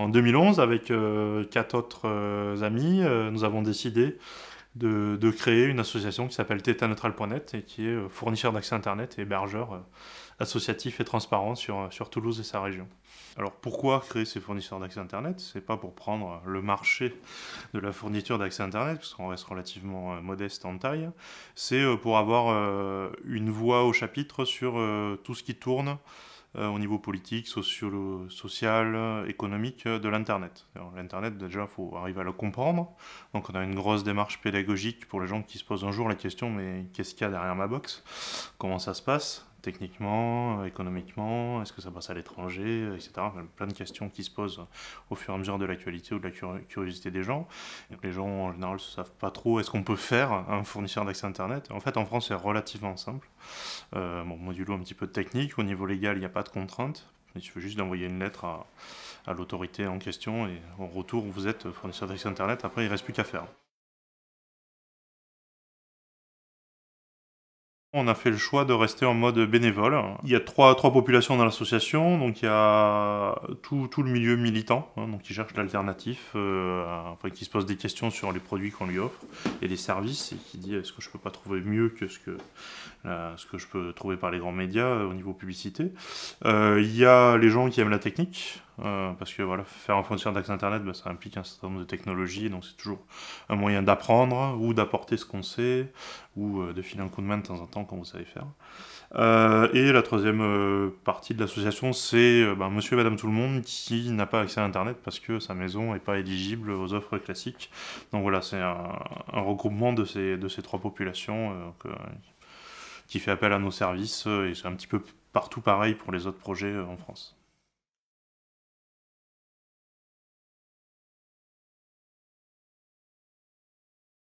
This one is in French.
En 2011, avec euh, quatre autres euh, amis, euh, nous avons décidé de, créer une association qui s'appelle thetaneutral.net et qui est fournisseur d'accès Internet et hébergeur associatif et transparent sur, sur Toulouse et sa région. Alors pourquoi créer ces fournisseurs d'accès Internet C'est pas pour prendre le marché de la fourniture d'accès Internet, parce qu'on reste relativement modeste en taille, c'est pour avoir une voix au chapitre sur tout ce qui tourne euh, au niveau politique, social, économique euh, de l'Internet. L'Internet, déjà, il faut arriver à le comprendre. Donc on a une grosse démarche pédagogique pour les gens qui se posent un jour la question, mais qu'est-ce qu'il y a derrière ma box Comment ça se passe techniquement, euh, économiquement, est-ce que ça passe à l'étranger, euh, etc. plein de questions qui se posent au fur et à mesure de l'actualité ou de la curiosité des gens. les gens, en général, ne savent pas trop est-ce qu'on peut faire un fournisseur d'accès Internet. En fait, en France, c'est relativement simple. Euh, bon, modulo un petit peu de technique, au niveau légal, il n'y a pas de contraintes. Il suffit juste d'envoyer une lettre à, à l'autorité en question et en retour, vous êtes fournisseur d'accès Internet. Après, il ne reste plus qu'à faire. On a fait le choix de rester en mode bénévole. Il y a trois, trois populations dans l'association, donc il y a tout, le milieu militant, hein, donc qui cherche l'alternatif, euh, qui se pose des questions sur les produits qu'on lui offre et les services, et qui dit est-ce que je peux pas trouver mieux que ce que, ce que je peux trouver par les grands médias euh, au niveau publicité. Euh, il y a les gens qui aiment la technique, euh, parce que voilà, faire un fournisseur d'accès Internet, bah, ça implique un certain nombre de technologies, donc c'est toujours un moyen d'apprendre ou d'apporter ce qu'on sait, ou euh, de filer un coup de main de temps en temps quand vous savez faire. Euh, et la troisième partie de l'association, c'est bah, monsieur et madame tout le monde qui n'a pas accès à Internet parce que sa maison n'est pas éligible aux offres classiques. Donc voilà, c'est un, regroupement de ces, trois populations qui fait appel à nos services, et c'est un petit peu partout pareil pour les autres projets en France.